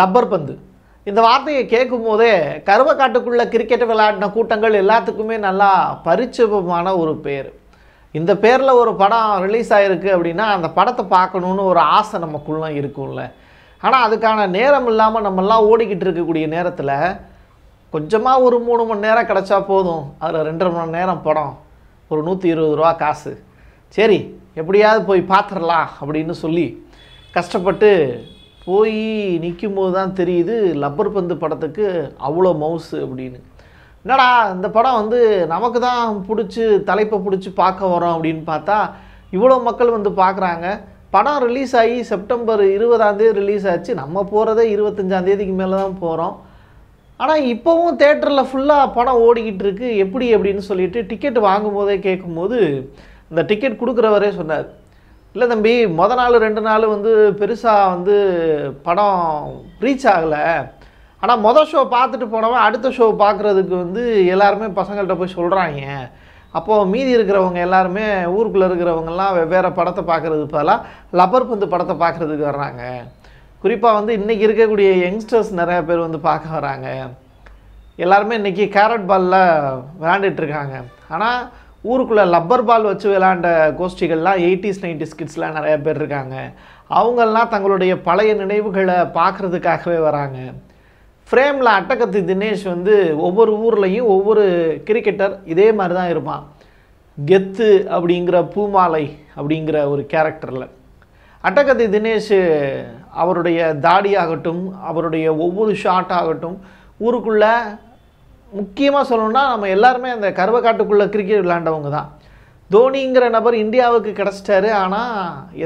rubber பந்து இந்த வார்த்தையை கேட்கும் போதே கருவக்காட்டுக்குள்ளே கிரிக்கெட் விளையாடின கூட்டங்கள் எல்லாத்துக்குமே நல்லா பரிச்சபமான ஒரு பேர் இந்த பேரில் ஒரு படம் ரிலீஸ் ஆகிருக்கு அப்படின்னா அந்த படத்தை பார்க்கணுன்னு ஒரு ஆசை நமக்குள்ளே இருக்கும்ல ஆனால் அதுக்கான நேரம் இல்லாமல் நம்மெல்லாம் ஓடிக்கிட்டு இருக்கக்கூடிய நேரத்தில் கொஞ்சமாக ஒரு மூணு மணி நேரம் கிடச்சா போதும் அதில் ரெண்டரை மணி நேரம் படம் ஒரு நூற்றி இருபது ரூபா காசு சரி எப்படியாவது போய் பார்த்துடலாம் அப்படின்னு சொல்லி கஷ்டப்பட்டு போய் நிற்கும் போது தான் தெரியுது லப்பர் பந்து படத்துக்கு அவ்வளோ மவுசு அப்படின்னு என்னடா இந்த படம் வந்து நமக்கு தான் பிடிச்சி தலைப்பை பிடிச்சி பார்க்க வரோம் அப்படின்னு பார்த்தா இவ்வளோ மக்கள் வந்து பார்க்குறாங்க படம் ரிலீஸ் ஆகி செப்டம்பர் இருபதாந்தேதி ரிலீஸ் ஆச்சு நம்ம போகிறதே இருபத்தஞ்சாந்தேதிக்கு மேலே தான் போகிறோம் ஆனால் இப்போவும் தேட்டரில் ஃபுல்லாக படம் ஓடிக்கிட்டு இருக்குது எப்படி அப்படின்னு சொல்லிட்டு டிக்கெட் வாங்கும் போதே கேட்கும்போது இந்த டிக்கெட் கொடுக்குறவரே சொன்னார் இல்லை தம்பி மொத நாள் ரெண்டு நாள் வந்து பெருசாக வந்து படம் ரீச் ஆகலை ஆனால் மொதல் ஷோ பார்த்துட்டு போனவன் அடுத்த ஷோ பார்க்குறதுக்கு வந்து எல்லாருமே பசங்கள்கிட்ட போய் சொல்கிறாங்க அப்போது மீதி இருக்கிறவங்க எல்லாருமே ஊருக்குள்ளே இருக்கிறவங்கெல்லாம் வெவ்வேறு படத்தை பார்க்குறது பதிலாக லப்பர் பந்து படத்தை பார்க்குறதுக்கு வர்றாங்க குறிப்பாக வந்து இன்றைக்கி இருக்கக்கூடிய யங்ஸ்டர்ஸ் நிறையா பேர் வந்து பார்க்க வராங்க எல்லாருமே இன்றைக்கி கேரட் பாலில் விளாண்டுட்டுருக்காங்க ஆனால் ஊருக்குள்ளே லப்பர் பால் வச்சு விளாண்ட கோஷ்டிகள்லாம் எயிட்டிஸ் நைன்டிஸ் கிட்ஸ்லாம் நிறையா பேர் இருக்காங்க அவங்கெல்லாம் தங்களுடைய பழைய நினைவுகளை பார்க்குறதுக்காகவே வராங்க ஃப்ரேமில் அட்டகத்தி தினேஷ் வந்து ஒவ்வொரு ஊர்லேயும் ஒவ்வொரு கிரிக்கெட்டர் இதே மாதிரி தான் இருப்பான் கெத்து அப்படிங்கிற பூமாலை அப்படிங்கிற ஒரு கேரக்டரில் அட்டகத்தி தினேஷ் அவருடைய தாடியாகட்டும் அவருடைய ஒவ்வொரு ஷாட் ஆகட்டும் ஊருக்குள்ளே முக்கியமாக சொல்லணும்னா நம்ம எல்லாருமே அந்த கருவக்காட்டுக்குள்ளே கிரிக்கெட் விளையாண்டவங்க தான் தோனிங்கிற நபர் இந்தியாவுக்கு கிடச்சிட்டாரு ஆனால்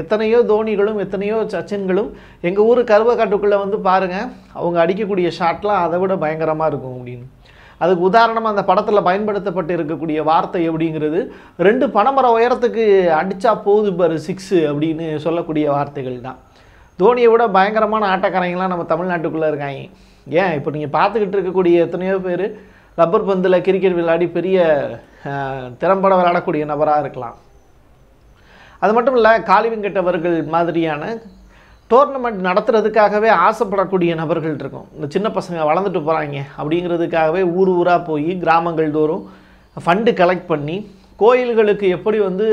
எத்தனையோ தோனிகளும் எத்தனையோ சச்சின்களும் எங்கள் ஊர் கருவக்காட்டுக்குள்ளே வந்து பாருங்கள் அவங்க அடிக்கக்கூடிய ஷாட்லாம் அதை விட பயங்கரமாக இருக்கும் அப்படின்னு அதுக்கு உதாரணமாக அந்த படத்தில் பயன்படுத்தப்பட்டு இருக்கக்கூடிய வார்த்தை அப்படிங்கிறது ரெண்டு பனைமரம் உயரத்துக்கு அடித்தா போகுது பாரு சிக்ஸு அப்படின்னு சொல்லக்கூடிய வார்த்தைகள் தான் தோனியை விட பயங்கரமான ஆட்டக்காரங்களாம் நம்ம தமிழ்நாட்டுக்குள்ளே இருக்காங்க ஏன் இப்போ நீங்கள் பார்த்துக்கிட்டு இருக்கக்கூடிய எத்தனையோ பேர் ரப்பர் பந்தில் கிரிக்கெட் விளையாடி பெரிய திறம்பட விளையாடக்கூடிய நபராக இருக்கலாம் அது மட்டும் இல்லை காலிவிங்கட்டவர்கள் மாதிரியான டோர்னமெண்ட் நடத்துறதுக்காகவே ஆசைப்படக்கூடிய நபர்கள் இருக்கும் இந்த சின்ன பசங்க வளர்ந்துட்டு போகிறாங்க அப்படிங்கிறதுக்காகவே ஊர் ஊராக போய் கிராமங்கள் தோறும் ஃபண்டு கலெக்ட் பண்ணி கோயில்களுக்கு எப்படி வந்து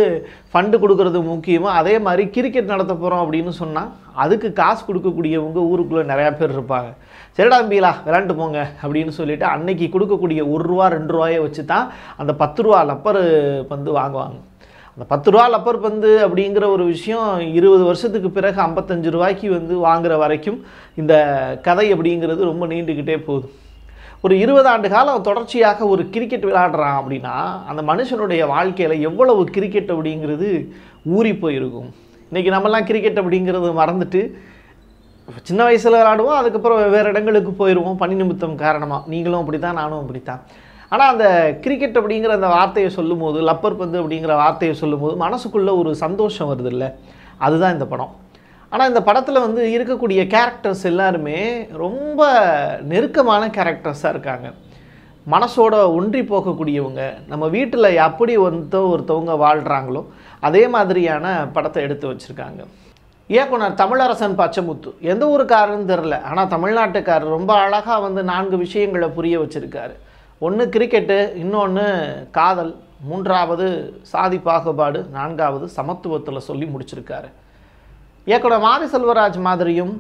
ஃபண்டு கொடுக்கறது முக்கியமோ அதே மாதிரி கிரிக்கெட் நடத்த போகிறோம் அப்படின்னு சொன்னால் அதுக்கு காசு கொடுக்கக்கூடியவங்க ஊருக்குள்ளே நிறையா பேர் இருப்பாங்க சரிடா தம்பிலா விளாண்டு போங்க அப்படின்னு சொல்லிட்டு அன்னைக்கு கொடுக்கக்கூடிய ஒரு ரூபா ரெண்டு ரூபாயை வச்சு தான் அந்த பத்து ரூபா லப்பர் பந்து வாங்குவாங்க அந்த பத்து ரூபா லப்பர் பந்து அப்படிங்கிற ஒரு விஷயம் இருபது வருஷத்துக்கு பிறகு ஐம்பத்தஞ்சு ரூபாய்க்கு வந்து வாங்குற வரைக்கும் இந்த கதை அப்படிங்கிறது ரொம்ப நீண்டுக்கிட்டே போகுது ஒரு இருபது ஆண்டு காலம் தொடர்ச்சியாக ஒரு கிரிக்கெட் விளையாடுறான் அப்படின்னா அந்த மனுஷனுடைய வாழ்க்கையில் எவ்வளவு கிரிக்கெட் அப்படிங்கிறது ஊறி போயிருக்கும் இன்றைக்கி நம்மலாம் கிரிக்கெட் அப்படிங்கிறது மறந்துட்டு சின்ன வயசில் விளாடுவோம் அதுக்கப்புறம் வேறு இடங்களுக்கு போயிடுவோம் பணி நிமித்தம் காரணமாக நீங்களும் அப்படி தான் நானும் அப்படி தான் ஆனால் அந்த கிரிக்கெட் அப்படிங்கிற அந்த வார்த்தையை சொல்லும்போது லப்பர் பந்து அப்படிங்கிற வார்த்தையை சொல்லும்போது மனசுக்குள்ளே ஒரு சந்தோஷம் வருது இல்லை அதுதான் இந்த படம் ஆனால் இந்த படத்தில் வந்து இருக்கக்கூடிய கேரக்டர்ஸ் எல்லாருமே ரொம்ப நெருக்கமான கேரக்டர்ஸாக இருக்காங்க மனசோட ஒன்றி போகக்கூடியவங்க நம்ம வீட்டில் எப்படி வந்து ஒருத்தவங்க வாழ்கிறாங்களோ அதே மாதிரியான படத்தை எடுத்து வச்சுருக்காங்க இயக்குனர் தமிழரசன் பச்சமுத்து எந்த ஊருக்காருன்னு தெரில ஆனால் தமிழ்நாட்டுக்கார் ரொம்ப அழகாக வந்து நான்கு விஷயங்களை புரிய வச்சுருக்காரு ஒன்று கிரிக்கெட்டு இன்னொன்று காதல் மூன்றாவது சாதி பாகுபாடு நான்காவது சமத்துவத்தில் சொல்லி முடிச்சிருக்காரு இயக்குனர் மாரி செல்வராஜ் மாதிரியும்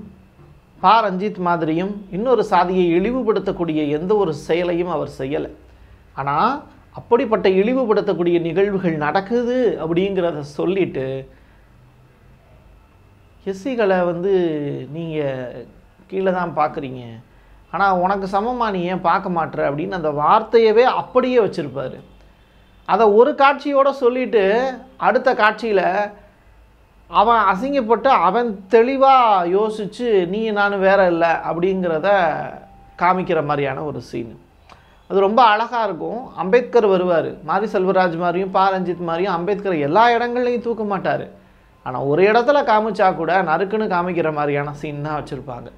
பா ரஞ்சித் மாதிரியும் இன்னொரு சாதியை இழிவுபடுத்தக்கூடிய எந்த ஒரு செயலையும் அவர் செய்யலை ஆனால் அப்படிப்பட்ட இழிவுபடுத்தக்கூடிய நிகழ்வுகள் நடக்குது அப்படிங்கிறத சொல்லிவிட்டு எஸ்சிகளை வந்து நீங்கள் கீழே தான் பார்க்குறீங்க ஆனால் உனக்கு சமமாக நீ ஏன் பார்க்க மாட்டுற அப்படின்னு அந்த வார்த்தையவே அப்படியே வச்சுருப்பார் அதை ஒரு காட்சியோடு சொல்லிவிட்டு அடுத்த காட்சியில் அவன் அசிங்கப்பட்டு அவன் தெளிவாக யோசித்து நீ நான் வேற இல்லை அப்படிங்கிறத காமிக்கிற மாதிரியான ஒரு சீனு அது ரொம்ப அழகாக இருக்கும் அம்பேத்கர் வருவார் மாரி செல்வராஜ் மாதிரியும் பாரஞ்சித் மாதிரியும் அம்பேத்கர் எல்லா இடங்கள்லையும் தூக்க மாட்டார் ஆனால் ஒரு இடத்துல காமிச்சா கூட நறுக்குன்னு காமிக்கிற மாதிரியான சீன் தான் வச்சுருப்பாங்க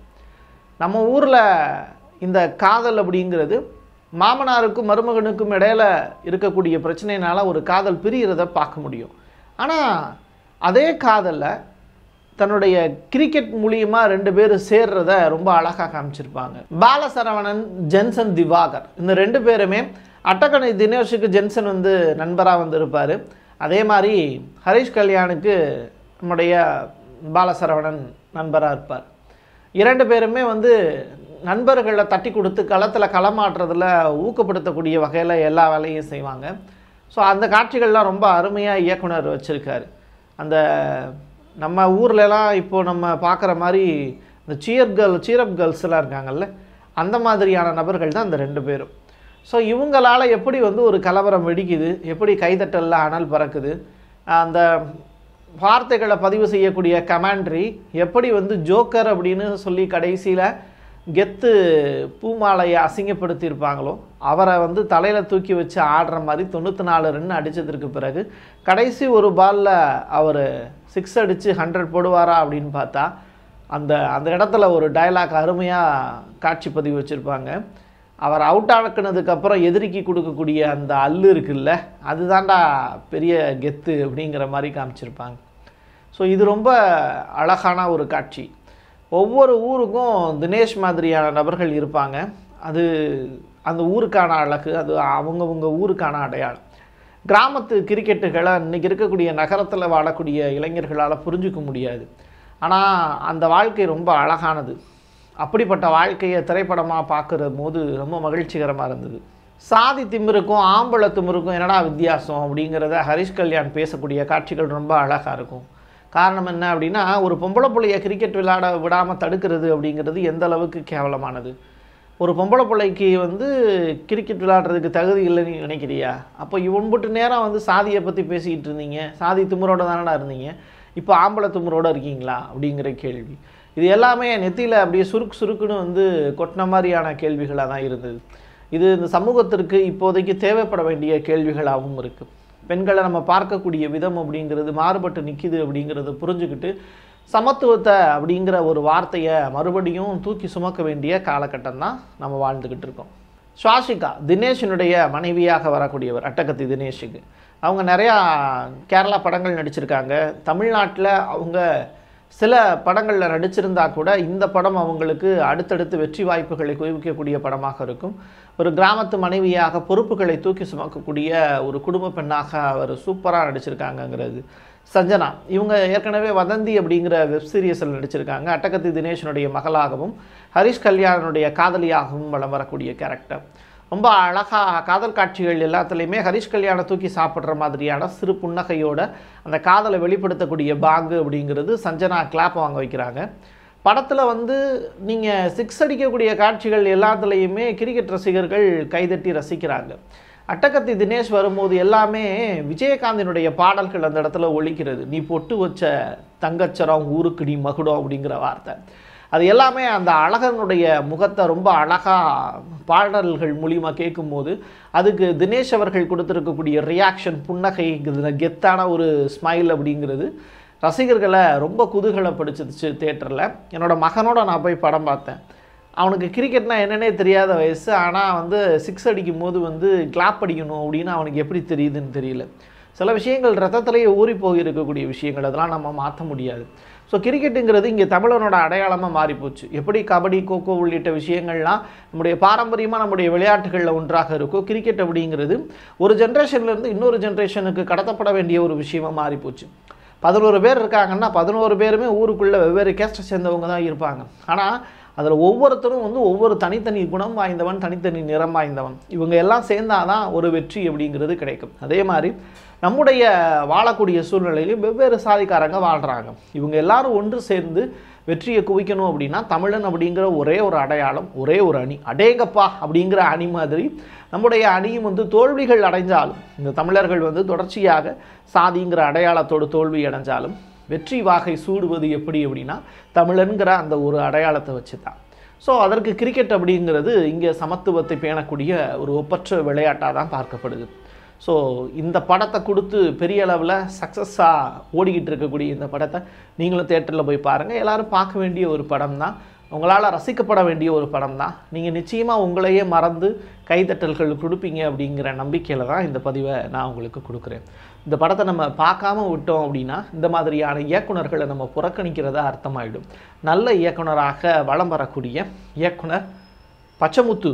நம்ம ஊரில் இந்த காதல் அப்படிங்கிறது மாமனாருக்கும் மருமகனுக்கும் இடையில் இருக்கக்கூடிய பிரச்சனையினால் ஒரு காதல் பிரிகிறத பார்க்க முடியும் ஆனால் அதே காதலில் தன்னுடைய கிரிக்கெட் மூலியமாக ரெண்டு பேர் சேர்றத ரொம்ப அழகாக காமிச்சிருப்பாங்க பாலசரவணன் ஜென்சன் திவாகர் இந்த ரெண்டு பேருமே அட்டக்கணை தினேஷுக்கு ஜென்சன் வந்து நண்பராக வந்திருப்பார் அதே மாதிரி ஹரீஷ் கல்யாணுக்கு நம்முடைய பாலசரவணன் நண்பராக இருப்பார் இரண்டு பேருமே வந்து நண்பர்களை தட்டி கொடுத்து களத்தில் களமாற்றுறதில் ஊக்கப்படுத்தக்கூடிய வகையில் எல்லா வேலையும் செய்வாங்க ஸோ அந்த காட்சிகள்லாம் ரொம்ப அருமையாக இயக்குனர் வச்சுருக்கார் அந்த நம்ம ஊர்லலாம் இப்போது நம்ம பார்க்குற மாதிரி இந்த சீர் கேர்ள் சீரப் கேர்ள்ஸ்லாம் இருக்காங்கல்ல அந்த மாதிரியான நபர்கள் தான் இந்த ரெண்டு பேரும் ஸோ இவங்களால் எப்படி வந்து ஒரு கலவரம் வெடிக்குது எப்படி கைதட்டலில் அனல் பறக்குது அந்த வார்த்தைகளை பதிவு செய்யக்கூடிய கமாண்ட்ரி எப்படி வந்து ஜோக்கர் அப்படின்னு சொல்லி கடைசியில் கெத்து பூமாலையை அசிங்கப்படுத்தியிருப்பாங்களோ அவரை வந்து தலையில் தூக்கி வச்சு ஆடுற மாதிரி தொண்ணூற்றி நாலு ரன் அடித்ததற்கு பிறகு கடைசி ஒரு பாலில் அவர் சிக்ஸ் அடித்து ஹண்ட்ரட் போடுவாரா அப்படின்னு பார்த்தா அந்த அந்த இடத்துல ஒரு டைலாக் அருமையாக காட்சி பதிவு வச்சுருப்பாங்க அவர் அவுட் ஆனக்குனதுக்கப்புறம் எதிரிக்கு கொடுக்கக்கூடிய அந்த அல்லு இருக்குல்ல அதுதான்டா பெரிய கெத்து அப்படிங்கிற மாதிரி காமிச்சிருப்பாங்க ஸோ இது ரொம்ப அழகான ஒரு காட்சி ஒவ்வொரு ஊருக்கும் தினேஷ் மாதிரியான நபர்கள் இருப்பாங்க அது அந்த ஊருக்கான அழகு அது அவங்கவுங்க ஊருக்கான அடையாளம் கிராமத்து கிரிக்கெட்டுகளை இன்றைக்கி இருக்கக்கூடிய நகரத்தில் வாழக்கூடிய இளைஞர்களால் புரிஞ்சிக்க முடியாது ஆனால் அந்த வாழ்க்கை ரொம்ப அழகானது அப்படிப்பட்ட வாழ்க்கையை திரைப்படமாக பார்க்குற போது ரொம்ப மகிழ்ச்சிகரமாக இருந்தது சாதி திமிருக்கும் ஆம்பளை திமிருக்கும் என்னடா வித்தியாசம் அப்படிங்கிறத ஹரிஷ் கல்யாண் பேசக்கூடிய காட்சிகள் ரொம்ப அழகாக இருக்கும் காரணம் என்ன அப்படின்னா ஒரு பொம்பளை பிள்ளைய கிரிக்கெட் விளையாட விடாமல் தடுக்கிறது அப்படிங்கிறது எந்த அளவுக்கு கேவலமானது ஒரு பொம்பளை பிள்ளைக்கு வந்து கிரிக்கெட் விளையாடுறதுக்கு தகுதி இல்லைன்னு நினைக்கிறியா அப்போ இவன்பிட்டு நேரம் வந்து சாதியை பற்றி பேசிக்கிட்டு இருந்தீங்க சாதி திமுறோட தானடா இருந்தீங்க இப்போ ஆம்பளை திமுறோடு இருக்கீங்களா அப்படிங்கிற கேள்வி இது எல்லாமே நெத்தியில் அப்படியே சுருக்கு சுருக்குன்னு வந்து கொட்டின மாதிரியான கேள்விகளாக தான் இருந்தது இது இந்த சமூகத்திற்கு இப்போதைக்கு தேவைப்பட வேண்டிய கேள்விகளாகவும் இருக்குது பெண்களை நம்ம பார்க்கக்கூடிய விதம் அப்படிங்கிறது மாறுபட்டு நிற்கிது அப்படிங்கிறத புரிஞ்சுக்கிட்டு சமத்துவத்தை அப்படிங்கிற ஒரு வார்த்தையை மறுபடியும் தூக்கி சுமக்க வேண்டிய காலகட்டம் தான் நம்ம வாழ்ந்துக்கிட்டு இருக்கோம் சுவாசிகா தினேஷினுடைய மனைவியாக வரக்கூடியவர் அட்டகத்தி தினேஷுக்கு அவங்க நிறையா கேரளா படங்கள் நடிச்சிருக்காங்க தமிழ்நாட்டில் அவங்க சில படங்களில் நடிச்சிருந்தா கூட இந்த படம் அவங்களுக்கு அடுத்தடுத்து வெற்றி வாய்ப்புகளை குவிக்கக்கூடிய படமாக இருக்கும் ஒரு கிராமத்து மனைவியாக பொறுப்புகளை தூக்கி சுமக்கக்கூடிய ஒரு குடும்ப பெண்ணாக அவர் சூப்பராக நடிச்சிருக்காங்கங்கிறது சஞ்சனா இவங்க ஏற்கனவே வதந்தி அப்படிங்கிற வெப் சீரியஸில் நடிச்சிருக்காங்க அட்டகத்தி தினேஷனுடைய மகளாகவும் ஹரிஷ் கல்யாணனுடைய காதலியாகவும் வளம் வரக்கூடிய கேரக்டர் ரொம்ப அழகாக காதல் காட்சிகள் எல்லாத்துலேயுமே ஹரிஷ் கல்யாண தூக்கி சாப்பிட்ற மாதிரியான சிறு புன்னகையோட அந்த காதலை வெளிப்படுத்தக்கூடிய பாங்கு அப்படிங்கிறது சஞ்சனா கிளாப் வாங்க வைக்கிறாங்க படத்தில் வந்து நீங்கள் சிக்ஸ் அடிக்கக்கூடிய காட்சிகள் எல்லாத்துலேயுமே கிரிக்கெட் ரசிகர்கள் கைதட்டி ரசிக்கிறாங்க அட்டக்கத்தி தினேஷ் வரும்போது எல்லாமே விஜயகாந்தினுடைய பாடல்கள் அந்த இடத்துல ஒழிக்கிறது நீ பொட்டு வச்ச தங்கச்சரம் ஊருக்கு நீ மகுடம் அப்படிங்கிற வார்த்தை அது எல்லாமே அந்த அழகனுடைய முகத்தை ரொம்ப அழகாக பாடல்கள் மூலியமாக கேட்கும்போது அதுக்கு தினேஷ் அவர்கள் கொடுத்துருக்கக்கூடிய ரியாக்ஷன் புன்னகை கெத்தான ஒரு ஸ்மைல் அப்படிங்கிறது ரசிகர்களை ரொம்ப படிச்சிருச்சு தேட்டரில் என்னோடய மகனோட நான் போய் படம் பார்த்தேன் அவனுக்கு கிரிக்கெட்னால் என்னென்னே தெரியாத வயசு ஆனால் வந்து சிக்ஸ் அடிக்கும் போது வந்து கிளாப் அடிக்கணும் அப்படின்னு அவனுக்கு எப்படி தெரியுதுன்னு தெரியல சில விஷயங்கள் ரத்தத்திலேயே ஊறி போயிருக்கக்கூடிய விஷயங்கள் அதெல்லாம் நம்ம மாற்ற முடியாது ஸோ கிரிக்கெட்டுங்கிறது இங்கே தமிழனோட அடையாளமாக மாறிப்போச்சு எப்படி கபடி கோகோ உள்ளிட்ட விஷயங்கள்லாம் நம்முடைய பாரம்பரியமாக நம்முடைய விளையாட்டுகளில் ஒன்றாக இருக்கும் கிரிக்கெட் அப்படிங்கிறது ஒரு ஜென்ரேஷன்லேருந்து இன்னொரு ஜென்ரேஷனுக்கு கடத்தப்பட வேண்டிய ஒரு விஷயமாக மாறிப்போச்சு பதினோரு பேர் இருக்காங்கன்னா பதினோரு பேருமே ஊருக்குள்ளே வெவ்வேறு கேஸ்டை சேர்ந்தவங்க தான் இருப்பாங்க ஆனால் அதில் ஒவ்வொருத்தரும் வந்து ஒவ்வொரு தனித்தனி குணம் வாய்ந்தவன் தனித்தனி நிறம் வாய்ந்தவன் இவங்க எல்லாம் சேர்ந்தாதான் ஒரு வெற்றி அப்படிங்கிறது கிடைக்கும் அதே மாதிரி நம்முடைய வாழக்கூடிய சூழ்நிலையிலையும் வெவ்வேறு சாதிக்காரங்க வாழ்கிறாங்க இவங்க எல்லாரும் ஒன்று சேர்ந்து வெற்றியை குவிக்கணும் அப்படின்னா தமிழன் அப்படிங்கிற ஒரே ஒரு அடையாளம் ஒரே ஒரு அணி அடேங்கப்பா அப்படிங்கிற அணி மாதிரி நம்முடைய அணியும் வந்து தோல்விகள் அடைஞ்சாலும் இந்த தமிழர்கள் வந்து தொடர்ச்சியாக சாதிங்கிற அடையாளத்தோடு தோல்வி அடைஞ்சாலும் வெற்றி வாகை சூடுவது எப்படி அப்படின்னா தமிழனுங்கிற அந்த ஒரு அடையாளத்தை வச்சு தான் ஸோ அதற்கு கிரிக்கெட் அப்படிங்கிறது இங்கே சமத்துவத்தை பேணக்கூடிய ஒரு ஒப்பற்ற விளையாட்டாக தான் பார்க்கப்படுது ஸோ இந்த படத்தை கொடுத்து பெரிய அளவில் சக்ஸஸாக ஓடிக்கிட்டு இருக்கக்கூடிய இந்த படத்தை நீங்களும் தேட்டரில் போய் பாருங்கள் எல்லோரும் பார்க்க வேண்டிய ஒரு படம் தான் உங்களால் ரசிக்கப்பட வேண்டிய ஒரு படம் தான் நீங்கள் நிச்சயமாக உங்களையே மறந்து கைதட்டல்கள் கொடுப்பீங்க அப்படிங்கிற நம்பிக்கையில் தான் இந்த பதிவை நான் உங்களுக்கு கொடுக்குறேன் இந்த படத்தை நம்ம பார்க்காம விட்டோம் அப்படின்னா இந்த மாதிரியான இயக்குனர்களை நம்ம புறக்கணிக்கிறதா அர்த்தமாயிடும் நல்ல இயக்குனராக வளம் வரக்கூடிய இயக்குனர் பச்சமுத்து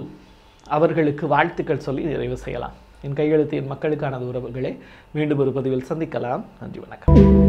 அவர்களுக்கு வாழ்த்துக்கள் சொல்லி நிறைவு செய்யலாம் என் கையெழுத்து என் மக்களுக்கானது உறவுகளை மீண்டும் ஒரு பதிவில் சந்திக்கலாம் நன்றி வணக்கம்